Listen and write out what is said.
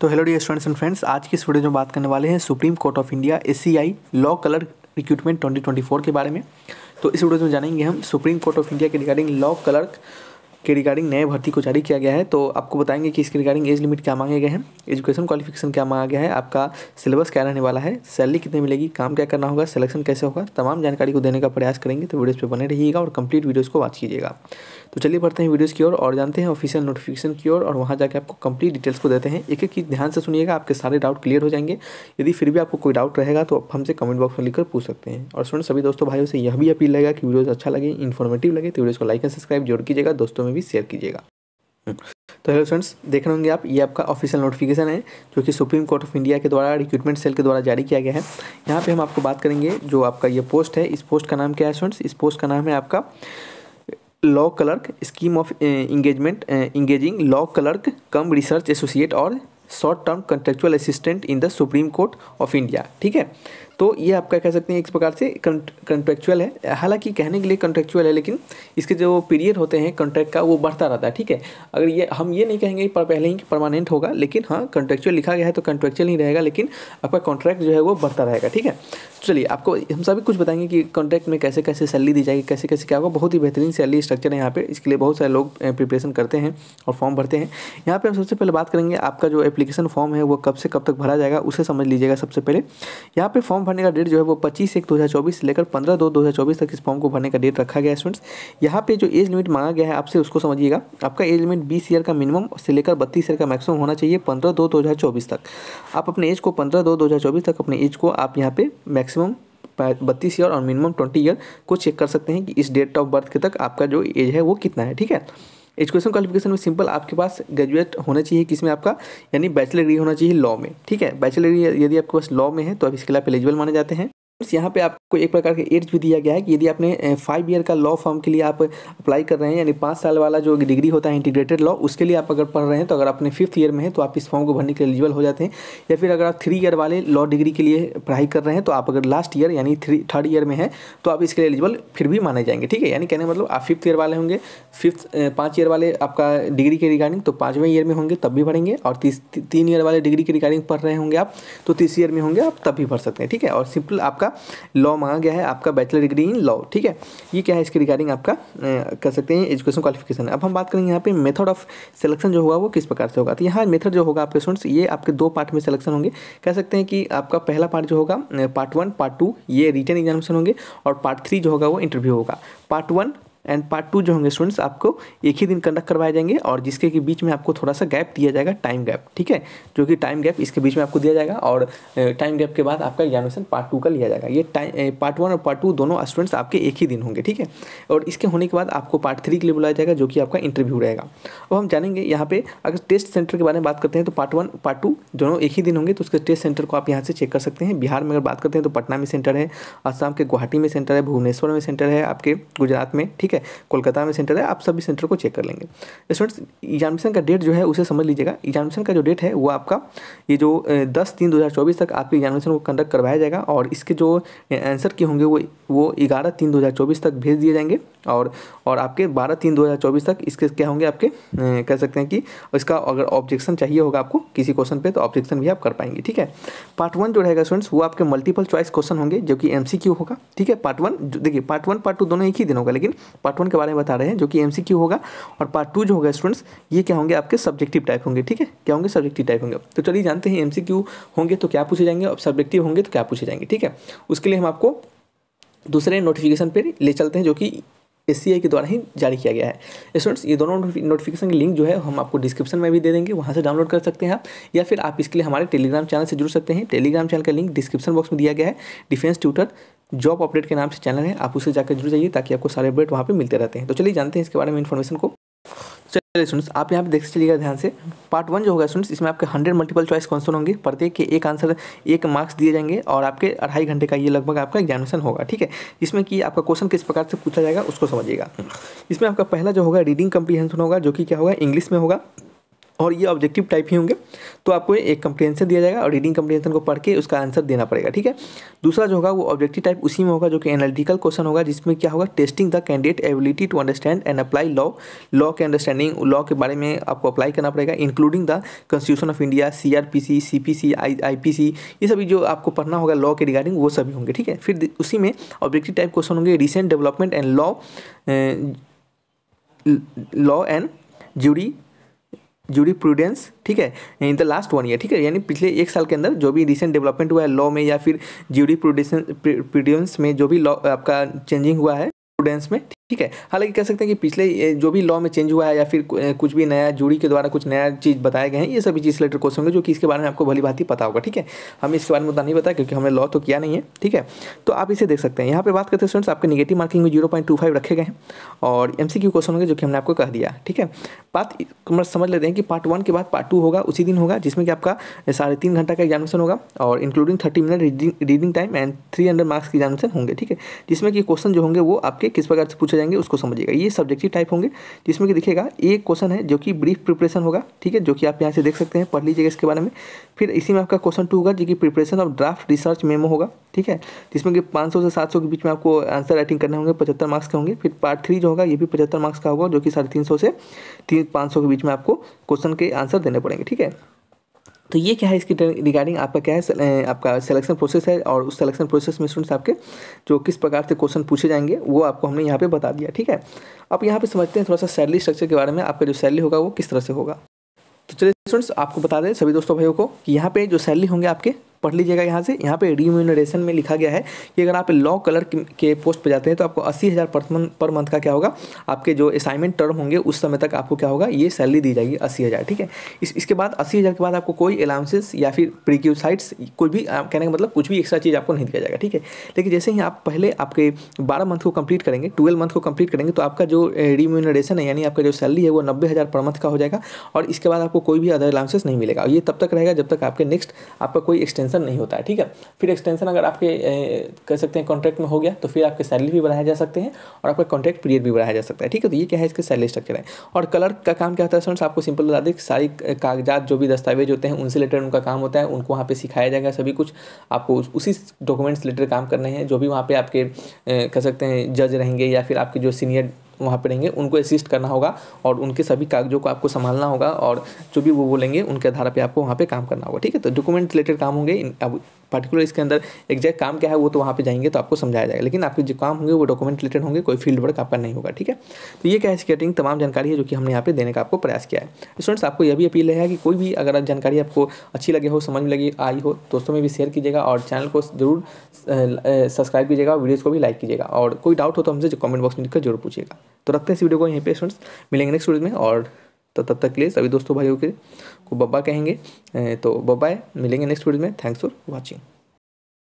तो hello the students and friends आज की इस वीडियो में बात करने वाले हैं supreme court of India S law clerk recruitment 2024 के बारे में तो इस वीडियो में जानेंगे हम सुप्रीम कोर्ट ऑफ इंडिया के रिगार्डिंग लॉ कलर के रिगार्डिंग नए भर्ती को जारी किया गया है तो आपको बताएंगे कि इसके रिगार्डिंग एज लिमिट क्या मांगे गए हैं एजुकेशन क्वालिफिकेशन क्या मांगा गया है आपका सिलेबस क्या रहने वाला है सैलरी कितनी मिलेगी काम क्या करना होगा सिलेक्शन कैसे होगा तमाम जानकारी को देने का प्रयास करेंगे तो वीडियोज़ पर बने रहिएगा और कंप्लीट वीडियोज़ को वॉच कीजिएगा तो चलिए बढ़ते हैं वीडियोज़ की ओर और, और जानते हैं ऑफिशियल नोटिफिकेशन की ओर और, और वहाँ जाकर आपको कंप्लीट डिटेल्स को देते हैं एक एक चीज़ ध्यान से सुनिएगा आपके सारे डाउट क्लियर हो जाएंगे यदि फिर भी आपको कोई डाउट रहेगा तो आप हमसे कमेंट बॉक्स में लिखकर पूछ सकते हैं और सुनो सभी दोस्तों भाइयों से यह भी अपील लगेगा कि वीडियोज़ अच्छा लगे इन्फॉर्मेटिव लगे तो वीडियोज़ को लाइक एंड सब्सक्राइब जरूर कीजिएगा दोस्तों में भी शेयर कीजिएगा हम्म, तो हेलो फ्रेंड्स देख रहे होंगे आप ये आपका ऑफिशियल नोटिफिकेशन है जो कि सुप्रीम कोर्ट ऑफ इंडिया के द्वारा रिक्रूटमेंट सेल के द्वारा जारी किया गया है यहाँ पे हम आपको बात करेंगे जो आपका ये पोस्ट है इस पोस्ट का नाम क्या है फ्रेंड्स इस पोस्ट का नाम है आपका law clerk scheme of engagement engaging law clerk cum research associate और short term contractual assistant in the supreme court of India ठीक है तो ये आपका कह सकते हैं एक प्रकार से कंट्रेक्चुअल है हालांकि कहने के लिए कंट्रेक्चुअल है लेकिन इसके जो पीरियड होते हैं कॉन्ट्रैक्ट का वो बढ़ता रहता है ठीक है अगर ये हम ये नहीं कहेंगे पर पहले ही कि परमानेंट होगा लेकिन हाँ कंट्रेक्चुअल लिखा गया है तो कंट्रेक्चुअल ही रहेगा लेकिन आपका कॉन्ट्रैक्ट जो है वो बढ़ता रहेगा ठीक है तो चलिए आपको हम सभी कुछ बताएंगे कि कॉन्ट्रैक्ट में कैसे कैसे सैलरी दी जाएगी कैसे कैसे क्या होगा बहुत ही बेहतरीन सैलरी स्ट्रक्चर है यहाँ पर इसके लिए बहुत सारे लोग प्रिपरेशन करते हैं और फॉर्म भरते हैं यहाँ पर हम सबसे पहले बात करेंगे आपका जो एप्लीकेशन फॉर्म है वो कब से कब तक भरा जाएगा उसे समझ लीजिएगा सबसे पहले यहाँ पर फॉर्म भरने का डेट जो है वो पच्चीस एक दो हज़ार चौबीस से लेकर पंद्रह दो दो हज़ार चौबीस तक इस फॉर्म को भरने का डेट रखा गया है स्टूडेंट्स यहाँ पे जो एज लिमिट मांगा गया है आपसे उसको समझिएगा आपका एज लिमिट बीस ईयर का मिनिमम से लेकर बत्तीस ईयर का मैक्सिमम होना चाहिए पंद्रह दो दो हज़ार चौबीस तक आप अपने एज को पंद्रह दो दो हज़ार चौबीस तक अपने एज को आप यहाँ पे मैक्सिमम बत्तीस ईयर और मिनिमम ट्वेंटी ईयर को चेक कर सकते हैं कि इस डेट ऑफ बर्थ के तक आपका जो एज है वो कितना है ठीक है एजुकेशन क्वालिफिकेशन में सिंपल आपके पास ग्रेजुएट होना चाहिए किसमें आपका यानी बैचलर डिग्री होना चाहिए लॉ में ठीक है बैचलर डिग्री यदि आपके पास लॉ में है तो आप इसके लिए आप एलिजिबल माने जाते हैं फ्रेंड्स यहाँ पे आपको एक प्रकार का एज भी दिया गया है कि यदि आपने फाइव ईयर का लॉ फॉर्म के लिए आप अप्लाई कर रहे हैं यानी पाँच साल वाला जो डिग्री होता है इंटीग्रेटेड लॉ उसके लिए आप अगर पढ़ रहे हैं तो अगर आपने फिफ्थ ईयर में हैं तो आप इस फॉर्म को भरने के लिए एलिजिबल हो जाते हैं या फिर अगर आप थ्री ईयर वाले लॉ डिग्री के लिए पढ़ाई कर रहे हैं तो आप अगर लास्ट ईयर यानी थ्री थर्ड ईयर में है तो आप इसके लिए एलिजिबल फिर भी माने जाएंगे ठीक है यानी कहने मतलब आप फिफ्थ ईयर वाले होंगे फिफ्थ पाँच ईयर वाले आपका डिग्री के रिगार्डिंग तो पाँचवें ईयर में होंगे तब भी भरेंगे और तीन ईयर वाले डिग्री के रिगार्डिंग पढ़ रहे होंगे आप तो तीस ईयर में होंगे आप तब भी भर सकते हैं ठीक है और सिंपल आपका आपका लॉ मांगा गया है आपका बैचलर डिग्री इन लॉ ठीक है ये क्या है इसके रिगार्डिंग आपका कर सकते हैं एजुकेशन क्वालिफिकेशन अब हम बात करेंगे यहाँ पे मेथड ऑफ सिलेक्शन जो होगा वो किस प्रकार से होगा तो यहाँ मेथड जो होगा आपके स्टूडेंट्स ये आपके दो पार्ट में सिलेक्शन होंगे कह सकते हैं कि आपका पहला पार्ट जो होगा पार्ट वन पार्ट टू ये रिटर्न एग्जामिनेशन होंगे और पार्ट थ्री जो होगा वो इंटरव्यू होगा part one and part two जो होंगे स्टूडेंट्स आपको एक ही दिन कंडक्ट करवाए जाएंगे और जिसके के बीच में आपको थोड़ा सा गैप दिया जाएगा टाइम गैप ठीक है जो कि टाइम गैप इसके बीच में आपको दिया जाएगा और टाइम गैप के बाद आपका एग्जामिनेशन पार्ट टू का लिया जाएगा ये टाइम पार्ट वन और पार्ट टू दोनों स्टूडेंट्स आपके एक ही दिन होंगे ठीक है और इसके होने के बाद आपको पार्ट थ्री के लिए बुलाया जाएगा जो कि आपका इंटरव्यू रहेगा अब हम जानेंगे यहाँ पे अगर टेस्ट सेंटर के बारे में बात करते हैं तो पार्ट वन पार्ट टू दोनों एक ही दिन होंगे तो उसके टेस्ट सेंटर को आप यहाँ से चेक कर सकते हैं बिहार में अगर बात करते हैं तो पटना में सेंटर है आसाम के गुवाहाटी में सेंटर है भुवनेश्वर में सेंटर है आपके गुजरात में ठीक है है कोलकाता में सेंटर है आप सभी सेंटर को चेक कर लेंगे स्टूडेंट्स एग्जामिनेशन का डेट जो है उसे समझ लीजिएगा एग्जामिनेशन का जो डेट है वो आपका ये जो दस तीन दो तक आपके एग्जामिनेशन को कंडक्ट करवाया जाएगा और इसके जो आंसर के होंगे वो वो ग्यारह तीन दो तक भेज दिए जाएंगे और और आपके बारह तीन दो तक इसके क्या होंगे आपके कह सकते हैं कि इसका अगर ऑब्जेक्शन चाहिए होगा आपको किसी क्वेश्चन पे तो ऑब्जेक्शन भी आप कर पाएंगे ठीक है पार्ट वन जो रहेगा स्टूडेंट्स वो आपके मल्टीपल चॉइस क्वेश्चन होंगे जो कि एमसीक्यू होगा ठीक है पार्ट वन देखिए पार्ट वन पार्ट टू दोनों एक ही दिन होगा लेकिन पार्ट वन के बारे में बता रहे हैं जो कि एम होगा और पार्ट टू जो होगा स्टूडेंट्स ये क्या होंगे आपके सब्जेक्टिव टाइप होंगे ठीक है क्या होंगे सब्जेक्टिव टाइप होंगे तो चलिए जानते हैं एम होंगे तो क्या पूछे जाएंगे और सब्जेक्टिव होंगे तो क्या पूछे जाएंगे ठीक है उसके लिए हम आपको दूसरे नोटिफिकेशन पर ले चलते हैं जो कि एस के द्वारा ही जारी किया गया है स्टूडेंट्स तो ये दोनों नोटिफिकेशन की लिंक जो है हम आपको डिस्क्रिप्शन में भी दे देंगे वहाँ से डाउनलोड कर सकते हैं आप या फिर आप इसके लिए हमारे टेलीग्राम चैनल से जुड़ सकते हैं टेलीग्राम चैनल का लिंक डिस्क्रिप्शन बॉक्स में दिया गया है डिफेंस ट्यूटर जॉब अपडेट के नाम से चैनल है आप उसे जाकर जुड़ जाइए ताकि आपको सारे अपडेट वहाँ पर मिलते रहते हैं तो चलिए जानते हैं इसके बारे में इन्फॉर्मेशन को चलिए स्टूडेंट्स आप यहाँ पे देख चलिएगा ध्यान से पार्ट वन जो होगा स्टूडेंट्स इसमें आपके हंड्रेड मल्टीपल चॉइस क्वेश्चन होंगे प्रत्येक के एक आंसर एक मार्क्स दिए जाएंगे और आपके अढ़ाई घंटे का ये लगभग आपका एग्जामिनेशन होगा ठीक है इसमें कि आपका क्वेश्चन किस प्रकार से पूछा जाएगा उसको समझिएगा इसमें आपका पहला जो होगा रीडिंग कम्प्रीहेंशन होगा जो कि क्या होगा इंग्लिश में होगा और ये ऑब्जेक्टिव टाइप ही होंगे तो आपको एक कंप्रेंसन दिया जाएगा और रीडिंग कंप्रेंसन को पढ़ के उसका आंसर देना पड़ेगा ठीक है दूसरा जो होगा वो ऑब्जेक्टिव टाइप उसी में होगा जो कि एनालिटिकल क्वेश्चन होगा जिसमें क्या होगा testing the candidate ability to understand and apply law law के अंडरस्टैंडिंग लॉ के बारे में आपको अप्लाई करना पड़ेगा including the constitution of India C R C P C I P C ये सभी जो आपको पढ़ना होगा लॉ के रिगार्डिंग वो सभी होंगे ठीक है फिर उसी में ऑब्जेक्टिव टाइप क्वेश्चन होंगे recent development and law law and jury jurisprudence ठीक है in the last one year ठीक है यानी पिछले एक साल के अंदर जो भी रिसेंट डेवलपमेंट हुआ है लॉ में या फिर ज्यूरी प्रूडेंस में जो भी लॉ आपका चेंजिंग हुआ है प्रूडेंस में ठीक है हालांकि कह सकते हैं कि पिछले जो भी लॉ में चेंज हुआ है या फिर कुछ भी नया जूरी के द्वारा कुछ नया चीज़ बताए गए हैं ये सभी चीज़ रिलेटेड क्वेश्चन होंगे जो कि इसके बारे में आपको भली भांति पता होगा ठीक है हमें इसके बारे में उतना नहीं पता क्योंकि हमने लॉ तो किया नहीं है ठीक है तो आप इसे देख सकते हैं यहाँ पर बात करते हैं स्टूडेंट्स आपके निगेटिव मार्किंग में जीरो रखे गए हैं और एम क्वेश्चन होंगे जो कि हमने आपको कह दिया ठीक है बात समझ लेते हैं कि पार्ट वन के बाद पार्ट टू होगा उसी दिन होगा जिसमें कि आपका साढ़े तीन घंटा का एग्जामिनेशन होगा और including thirty minute reading time and three hundred marks के एग्जामिनेशन होंगे ठीक है जिसमें कि क्वेश्चन जो होंगे वो आपके किस प्रकार से पूछे जाएंगे उसको समझिएगा ये सब्जेक्टिव टाइप होंगे जिसमें कि देखिएगा एक क्वेश्चन है जो कि ब्रीफ प्रिपरेशन होगा ठीक है जो कि आप यहाँ से देख सकते हैं पढ़ लीजिएगा इसके बारे में फिर इसी में आपका क्वेश्चन टू होगा जो कि preparation of draft research memo होगा ठीक है जिसमें कि पाँच से सात के बीच में आपको आंसर राइटिंग करने होंगे पचहत्तर मार्क्स के होंगे फिर पार्ट थ्री जो होगा ये भी पचहत्तर मार्क्स का होगा जो कि साढ़े से तीन के बीच में आपको क्वेश्चन के आंसर देने पड़ेंगे ठीक है तो ये क्या है इसकी रिगार्डिंग आपका क्या है आपका सिलेक्शन प्रोसेस है और उस सिलेक्शन प्रोसेस में स्टूडेंट्स आपके जो किस प्रकार से क्वेश्चन पूछे जाएंगे वो आपको हमने यहाँ पे बता दिया ठीक है अब यहाँ पे समझते हैं थोड़ा सा सैलरी स्ट्रक्चर के बारे में आपका जो सैलरी होगा वो किस तरह से होगा तो चलिए स्टूडेंट्स आपको बता दें सभी दोस्तों भाइयों को कि यहाँ पे जो सैलरी होंगे आपके पढ़ लीजिएगा यहाँ से यहाँ पे रिम्यूनरेशन में लिखा गया है कि अगर आप लॉ कलर के पोस्ट पर जाते हैं तो आपको अस्सी हज़ार पर मंथ का क्या होगा आपके जो असाइनमेंट टर्म होंगे उस समय तक आपको क्या होगा ये सैलरी दी जाएगी अस्सी हज़ार ठीक है इस इसके बाद अस्सी हज़ार के बाद आपको कोई अलाउंसेस या फिर प्रिक्यूसाइट्स कोई भी कहने का मतलब कुछ भी एक्स्ट्रा चीज़ आपको नहीं दिया जाएगा ठीक है लेकिन जैसे ही आप पहले आपके बारह मंथ को कंप्लीट करेंगे ट्वेल्व मंथ को कंप्लीट करेंगे तो आपका जो रिम्यूनरेशन है यानी आपका जो सैलरी है वो नब्बे हज़ार पर मंथ का हो जाएगा और इसके बाद आपको कोई भी अदर अलाउंसेस नहीं मिलेगा ये तब तक रहेगा जब तक आपके नेक्स्ट आपका कोई एक्सटेंस एक्सटेंशन नहीं होता है ठीक है फिर एक्सटेंशन अगर आपके कह सकते हैं कॉन्ट्रैक्ट में हो गया तो फिर आपके सैलरी भी बढ़ाया जा सकते हैं और आपका कॉन्ट्रैक्ट पीरियड भी बढ़ाया जा सकता है ठीक है तो ये क्या है इसके सैलरी स्ट्रक्चर है और कलर का काम क्या होता है फ्रेंड्स आपको सिंपल बता दें सारी कागजात जो भी दस्तावेज होते हैं उनसे रिलेटेड उनका काम होता है उनको वहाँ पर सिखाया जाएगा सभी कुछ आपको उसी डॉक्यूमेंट्स रिलेटेड काम करने हैं जो भी वहाँ पर आपके कह सकते हैं जज रहेंगे या फिर आपके जो सीनियर वहाँ पर रहेंगे उनको असिस्ट करना होगा और उनके सभी कागजों को आपको संभालना होगा और जो भी वो बोलेंगे उनके आधार पर आपको वहाँ पर काम करना होगा ठीक है तो डॉक्यूमेंट रिलेटेड काम होंगे अब पर्टिकुलर इसके अंदर एग्जैक्ट काम क्या है वो तो वहाँ पे जाएंगे तो आपको समझाया जाएगा लेकिन आपके जो काम होंगे वो डॉक्यूमेंट रिलेटेड होंगे कोई फील्ड वर्क आपका नहीं होगा ठीक है तो ये क्या है स्केटिंग तमाम जानकारी है जो कि हमने यहाँ पे देने का आपको प्रयास किया है स्टूडेंट्स तो आपको यह भी अपील है कि कोई भी अगर जानकारी आपको अच्छी लगे हो समझ में लगी आई हो दोस्तों में भी शेयर कीजिएगा और चैनल को जरूर सब्सक्राइब कीजिएगा वीडियोज़ को भी लाइक कीजिएगा और कोई डाउट हो तो हमसे कॉमेंट बॉक्स में लिखकर जरूर पूछिएगा तो रखते हैं इस वीडियो को यहीं पे स्टूडेंट्स मिलेंगे नेक्स्ट वीडियो में और तो तब तक के लिए सभी दोस्तों भाइयों के को बब्बा कहेंगे तो बब्बा मिलेंगे नेक्स्ट वीडियो में थैंक्स फॉर वॉचिंग